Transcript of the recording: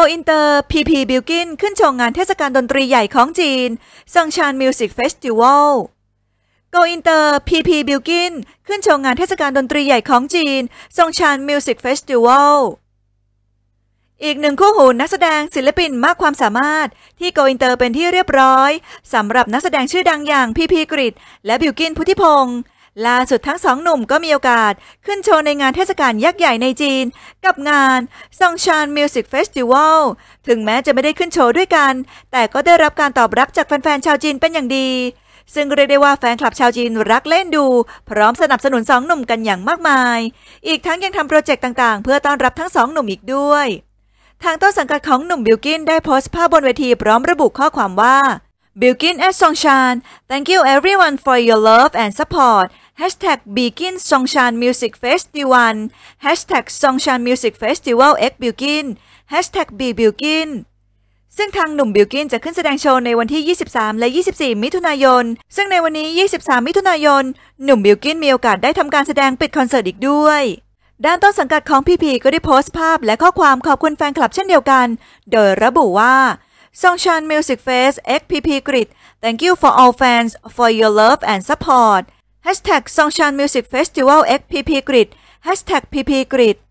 โกอินเตอร์พีพีบิลกินขึ้นโชว์งานเทศกาลดนตรีใหญ่ของจีนซังชานมิวสิกเฟสติวัลโกอินเตอร์พีพีบิลกินขึ้นโชว์งานเทศกาลดนตรีใหญ่ของจีนซงชานมิวสิกเฟสติวัล อีกหนึ่งคู่หูนักแสดงศิลปินมากความสามารถ ที่โกอินเตอร์เป็นที่เรียบร้อยสำหรับนักแสดงชื่อดังอย่างพีพีกริดและบิลกินพุทธิพงศ์ล่าสุดทั้งสองหนุ่มก็มีโอกาส ขึ้นโชว์ในงานเทศกาลยักษ์ใหญ่ในจีน กับงานซองชานมิวสิกเฟสติวัลถึงแม้จะไม่ได้ขึ้นโชว์ด้วยกัน แต่ก็ได้รับการตอบรับจากแฟนๆชาวจีนเป็นอย่างดี ซึ่งเรียกได้ว่าแฟนคลับชาวจีนรักเล่นดู พร้อมสนับสนุนสองหนุ่มกันอย่างมากมาย อีกทั้งยังทำโปรเจกต์ต่างๆ เพื่อต้อนรับทั้งสองหนุ่มอีกด้วยทางต้นสังกัดของหนุ่มบิลกินได้โพสต์ภาพบนเวทีพร้อมระบุข้อความว่า Bilkin and Songshan, thank you everyone for your love and support Hashtag Begin Songshan Music Festival Hashtag Songshan Music Festival X b e g i n Hashtag B b i g i n ซึ่งทางหนุ่มบิวกินจะขึ้นแสดงโชว์ในวันที่ 23 และ 24 มิถุนายน ซึ่งในวันนี้ 23 มิถุนายน หนุ่มบิวกินมีโอกาสได้ทำการแสดงปิดคอนเสิร์ตอีกด้วย ด้านต้นสังกัดของพีพีก็ได้โพสต์ภาพ และข้อความขอบคุณแฟนคลับเช่นเดียวกัน โดยระบุว่า Songshan Music Fest XPP Grid Thank you for all fans for your love and support Hashtag Songshan Music Festival X PP Grid Hashtag PP Grid